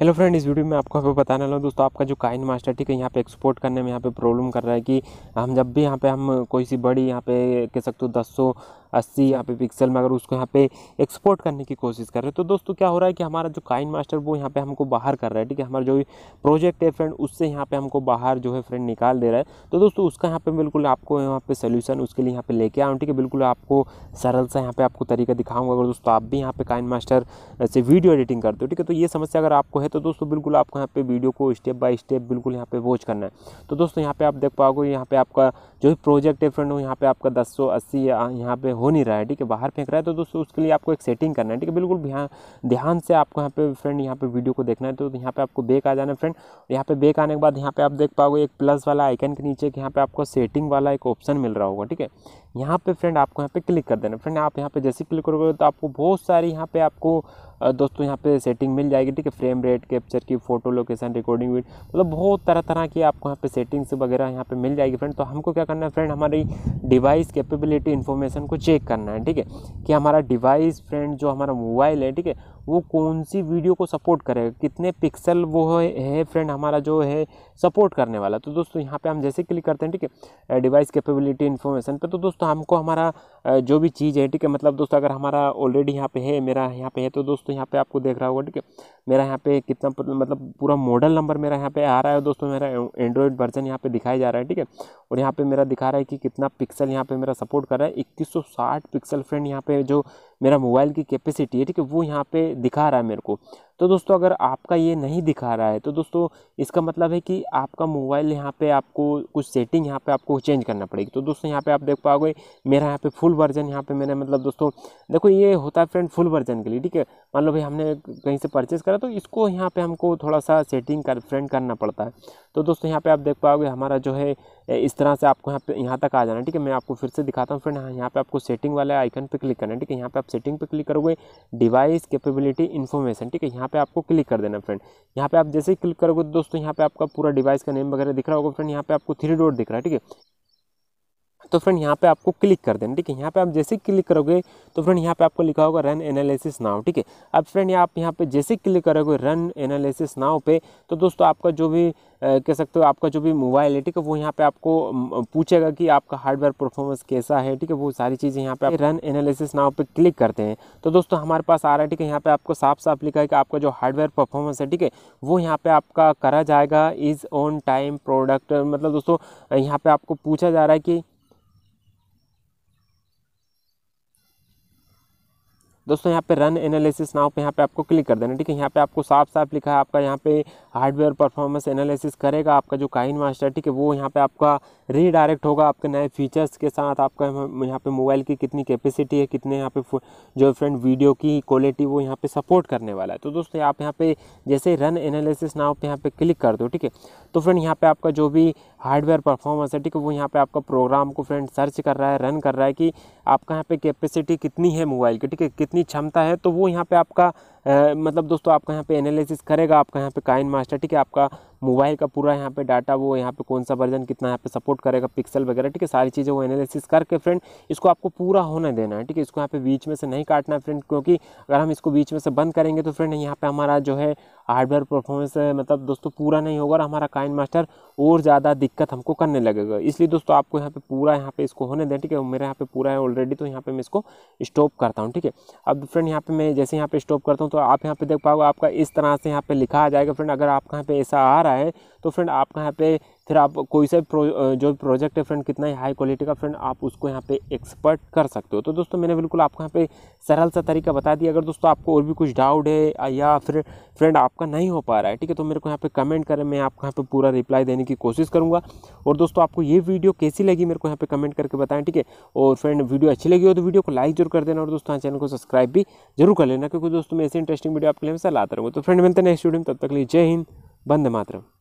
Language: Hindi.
हेलो फ्रेंड इस वीडियो में आपको यहाँ पे बताने वाला हूँ दोस्तों आपका जो काइन मास्टर ठीक है यहाँ पे एक्सपोर्ट करने में यहाँ पे प्रॉब्लम कर रहा है कि हम जब भी यहाँ पे हम कोई सी बड़ी यहाँ पे कह सकते हो दस सौ अस्सी यहाँ पे पिक्सल में अगर उसको यहाँ पे एक्सपोर्ट करने की कोशिश कर रहे हैं तो दोस्तों क्या हो रहा है कि हमारा जो काइन मास्टर वो यहाँ पे हमको बाहर कर रहा है ठीक है हमारा जो प्रोजेक्ट है फ्रेंड उससे यहाँ पे हमको बाहर जो है फ्रेंड निकाल दे रहा है तो दोस्तों उसका यहाँ पे बिल्कुल आपको यहाँ पे सोल्यूशन उसके लिए यहाँ पे लेके आऊँ ठीक है बिल्कुल आपको सरल सा यहाँ पे आपको तरीका दिखाऊंगा अगर दोस्तों आप भी यहाँ पे काइन मास्टर से वीडियो एडिटिंग करते हो ठीक है तो ये समस्या अगर आपको है तो दोस्तों बिल्कुल आपको यहाँ पे वीडियो को स्टेप बाय स्टेप बिल्कुल यहाँ पे वॉच करना है तो दोस्तों यहाँ पे आप देख पाओगे यहाँ पे आपका जो भी प्रोजेक्ट है फ्रेंड यहाँ पे आपका दस सौ अस्सी यहाँ पे हो नहीं रहा है ठीक है बाहर फेंक रहा है तो दोस्तों उसके लिए आपको एक सेटिंग करना है ठीक है बिल्कुल ध्यान ध्यान से आपको यहाँ पे फ्रेंड यहाँ पे वीडियो को देखना है तो यहाँ पे आपको बेक आ जाना है फ्रेंड यहाँ पे बेक आने के बाद यहाँ पे आप देख पाओगे एक प्लस वाला आइकन के नीचे यहाँ पे आपको सेटिंग वाला एक ऑप्शन मिल रहा होगा ठीक है यहाँ पे फ्रेंड आपको यहाँ पे क्लिक कर देना फ्रेंड आप यहाँ पे जैसे क्लिक करोगे तो आपको बहुत सारी यहाँ पे आपको दोस्तों यहाँ पे सेटिंग मिल जाएगी ठीक है फ्रेम रेट कैप्चर की फ़ोटो लोकेशन रिकॉर्डिंग वीड मतलब बहुत तरह तरह की आपको यहाँ पे सेटिंग्स वगैरह यहाँ पे मिल जाएगी फ्रेंड तो हमको क्या करना है फ्रेंड हमारी डिवाइस कैपेबिलिटी इन्फॉर्मेशन को चेक करना है ठीक है कि हमारा डिवाइस फ्रेंड जो हमारा मोबाइल है ठीक है वो कौन सी वीडियो को सपोर्ट करेगा कितने पिक्सल वो है फ्रेंड हमारा जो है सपोर्ट करने वाला तो दोस्तों यहाँ पे हम जैसे क्लिक करते हैं ठीक है डिवाइस कैपेबिलिटी इन्फॉर्मेशन पे तो दोस्तों हमको हमारा जो भी चीज़ है ठीक है मतलब दोस्तों अगर हमारा ऑलरेडी यहाँ पे है मेरा यहाँ पे है तो दोस्तों यहाँ पे आपको देख रहा होगा ठीक है मेरा यहाँ पे कितना मतलब पूरा मॉडल नंबर मेरा यहाँ पे आ रहा है दोस्तों मेरा एंड्रॉयड वर्जन यहाँ पे दिखाया जा रहा है ठीक है और यहाँ पे मेरा दिखा रहा है कि कितना पिक्सल यहाँ पे मेरा सपोर्ट कर रहा है 2160 पिक्सल फ्रेंड यहाँ पे जो मेरा मोबाइल की कैपेसिटी है ठीक है वो यहाँ पे दिखा रहा है मेरे को तो दोस्तों अगर आपका ये नहीं दिखा रहा है तो दोस्तों इसका मतलब है कि आपका मोबाइल यहाँ पे आपको कुछ सेटिंग यहाँ पे आपको चेंज करना पड़ेगी तो दोस्तों यहाँ पे आप देख पाओगे मेरा यहाँ पे फुल वर्जन यहाँ पे मैंने मतलब दोस्तों देखो ये होता है फ्रेंड फुल वर्जन के लिए ठीक है मान लो भाई हमने कहीं से परचेज़ करा तो इसको यहाँ पर हमको थोड़ा सा सेटिंग कर फ्रेंड करना पड़ता है तो दोस्तों यहाँ पर आप देख पाओगे हमारा जो है इस तरह से आपको यहाँ पे यहाँ तक आ जाना ठीक है मैं आपको फिर से दिखाता हूँ फ्रेंड हाँ यहाँ पे आपको सेटिंग वाले आइकन पे क्लिक करना है ठीक है यहाँ पे आप सेटिंग पे क्लिक करोगे डिवाइस कैपेबिलिटी इन्फॉर्मेशन ठीक है यहाँ यहाँ पे आपको क्लिक कर देना फ्रेंड यहाँ पे आप जैसे ही क्लिक करोगे दोस्तों यहाँ पे आपका पूरा डिवाइस का नेम वगैरह दिख रहा होगा फ्रेंड यहाँ पे आपको थ्री डॉट दिख रहा है ठीक है तो फ्रेंड यहाँ पे आपको क्लिक कर देना ठीक है यहाँ पे आप जैसे क्लिक करोगे तो फ्रेंड यहाँ पे आपको लिखा होगा रन एनालिसिस नाव ठीक है अब फ्रेंड आप यहाँ पे जैसे क्लिक करोगे रन एनालिसिस नाव पे तो दोस्तों आपका जो भी कह सकते हो आपका जो भी मोबाइल है ठीक है वो यहाँ पे आपको पूछेगा कि आपका हार्डवेयर परफॉर्मेंस कैसा है ठीक है वो सारी चीज़ें यहाँ पे रन एनालिसिस नाव पे क्लिक करते हैं तो दोस्तों हमारे पास आ रहा है ठीक है यहाँ पे आपको साफ साफ लिखा है कि आपका जो हार्डवेयर परफॉर्मेंस है ठीक है वो यहाँ पे आपका करा जाएगा इज़ ऑन टाइम प्रोडक्ट मतलब दोस्तों यहाँ पर आपको पूछा जा रहा है कि दोस्तों यहाँ पे रन एनालिसिस नाव पे यहाँ पे आपको क्लिक कर देना ठीक है यहाँ पे आपको साफ साफ लिखा है आपका यहाँ पे हार्डवेयर परफॉर्मेंस एनालिसिस करेगा आपका जो काइन मास्टर ठीक है वो यहाँ पे आपका रीडायरेक्ट होगा आपके नए फीचर्स के साथ आपका यहाँ पे मोबाइल की कितनी कैपेसिटी है कितने यहाँ पे जो फ्रेंड वीडियो की क्वालिटी वो यहाँ पर सपोर्ट करने वाला है तो दोस्तों आप यहाँ पे जैसे रन एनालिसिस नाव पर यहाँ पर क्लिक कर दो ठीक है तो फ्रेंड यहाँ पर आपका जो भी हार्डवेयर परफॉर्मेंस है ठीक है वो यहाँ पर आपका प्रोग्राम को फ्रेंड सर्च कर रहा है रन कर रहा है कि आपका यहाँ पर कैपेसिटी कितनी है मोबाइल की ठीक है जितनी क्षमता है तो वो यहाँ पे आपका मतलब दोस्तों आपका यहाँ पे एनालिसिस करेगा आपका यहाँ पे काइन मास्टर ठीक है आपका मोबाइल का पूरा यहाँ पे डाटा वो यहाँ पे कौन सा वर्जन कितना यहाँ पे सपोर्ट करेगा पिक्सल वगैरह ठीक है सारी चीज़ें वो एनालिसिस करके फ्रेंड इसको आपको पूरा होने देना है ठीक है इसको यहाँ पे बीच में से नहीं काटना फ्रेंड क्योंकि अगर हम इसको बीच में से बंद करेंगे तो फ्रेंड यहाँ पे हमारा जो है हार्डवेयर परफॉर्मेंस मतलब दोस्तों पूरा नहीं होगा और हमारा काइन मास्टर और ज़्यादा दिक्कत हमको करने लगेगा इसलिए दोस्तों आपको यहाँ पर पूरा यहाँ पर इसको होने दें ठीक है मेरे यहाँ पर पूरा है ऑलरेडी तो यहाँ पे मैं इसको स्टॉप करता हूँ ठीक है अब फ्रेंड यहाँ पे मैं जैसे यहाँ पर स्टॉप करता हूँ तो आप यहाँ पे देख पाओगे आपका इस तरह से यहाँ पे लिखा आ जाएगा फ्रेंड अगर आपका यहाँ पे ऐसा आ रहा है तो फ्रेंड आपका यहाँ पे फिर आप कोई सा प्रो, जो प्रोजेक्ट है फ्रेंड कितना ही हाई क्वालिटी का फ्रेंड आप उसको यहाँ पे एक्सपर्ट कर सकते हो तो दोस्तों मैंने बिल्कुल आपको यहाँ पे सरल सा तरीका बता दिया अगर दोस्तों आपको और भी कुछ डाउट है या फिर फ्रेंड आपका नहीं हो पा रहा है ठीक है तो मेरे को यहाँ पे कमेंट करें मैं आपको यहाँ पे पूरा रिप्लाई देने की कोशिश करूँगा और दोस्तों आपको ये वीडियो कैसी लगी मेरे को यहाँ पर कमेंट करके बताएं ठीक है और फ्रेंड वीडियो अच्छी लगी हो तो वीडियो को लाइक जरूर कर देना और दोस्तों चैनल हाँ, को सब्सक्राइब भी जरूर कर लेना क्योंकि दोस्तों मैं ऐसे इंटरेस्टिंग वीडियो आपके लिए हमेशा लाता रहूँगा तो फ्रेंड मिलते नेक्स्ट वीडियो में तब तक लिए जय हिंद बंद मातरम